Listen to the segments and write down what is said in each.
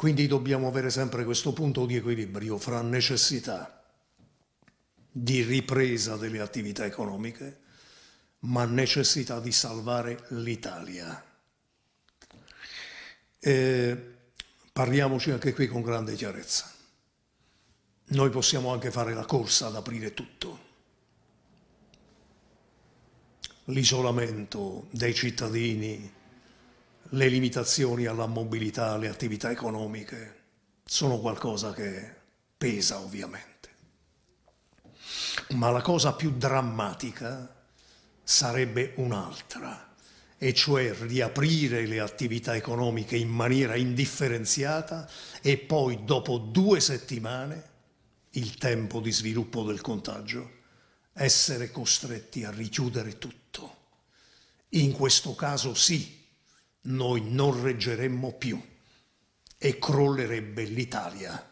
Quindi dobbiamo avere sempre questo punto di equilibrio fra necessità di ripresa delle attività economiche, ma necessità di salvare l'Italia. E parliamoci anche qui con grande chiarezza. Noi possiamo anche fare la corsa ad aprire tutto. L'isolamento dei cittadini le limitazioni alla mobilità, alle attività economiche, sono qualcosa che pesa ovviamente. Ma la cosa più drammatica sarebbe un'altra, e cioè riaprire le attività economiche in maniera indifferenziata e poi dopo due settimane, il tempo di sviluppo del contagio, essere costretti a richiudere tutto. In questo caso sì, noi non reggeremmo più e crollerebbe l'Italia,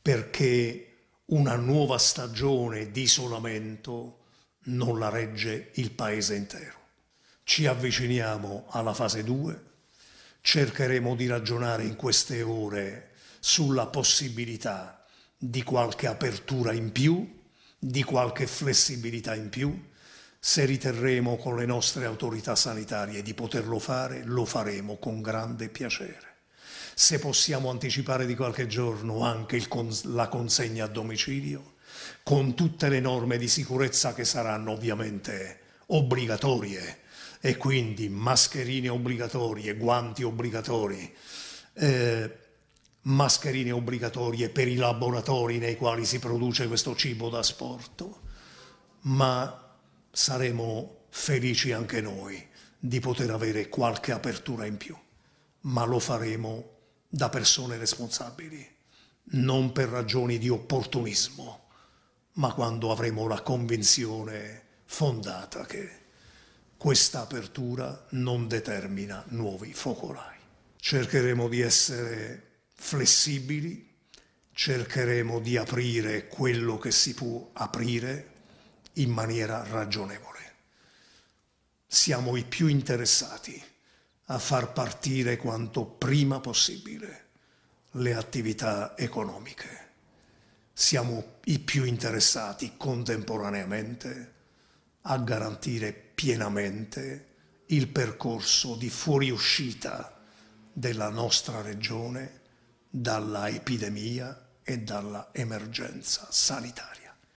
perché una nuova stagione di isolamento non la regge il paese intero. Ci avviciniamo alla fase 2, cercheremo di ragionare in queste ore sulla possibilità di qualche apertura in più, di qualche flessibilità in più, se riterremo con le nostre autorità sanitarie di poterlo fare, lo faremo con grande piacere. Se possiamo anticipare di qualche giorno anche cons la consegna a domicilio, con tutte le norme di sicurezza che saranno ovviamente obbligatorie e quindi mascherine obbligatorie, guanti obbligatori, eh, mascherine obbligatorie per i laboratori nei quali si produce questo cibo da sporto, ma saremo felici anche noi di poter avere qualche apertura in più, ma lo faremo da persone responsabili, non per ragioni di opportunismo, ma quando avremo la convinzione fondata che questa apertura non determina nuovi focolai. Cercheremo di essere flessibili, cercheremo di aprire quello che si può aprire in maniera ragionevole. Siamo i più interessati a far partire quanto prima possibile le attività economiche. Siamo i più interessati contemporaneamente a garantire pienamente il percorso di fuoriuscita della nostra regione dalla epidemia e dalla emergenza sanitaria.